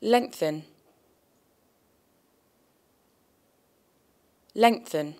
lengthen, lengthen.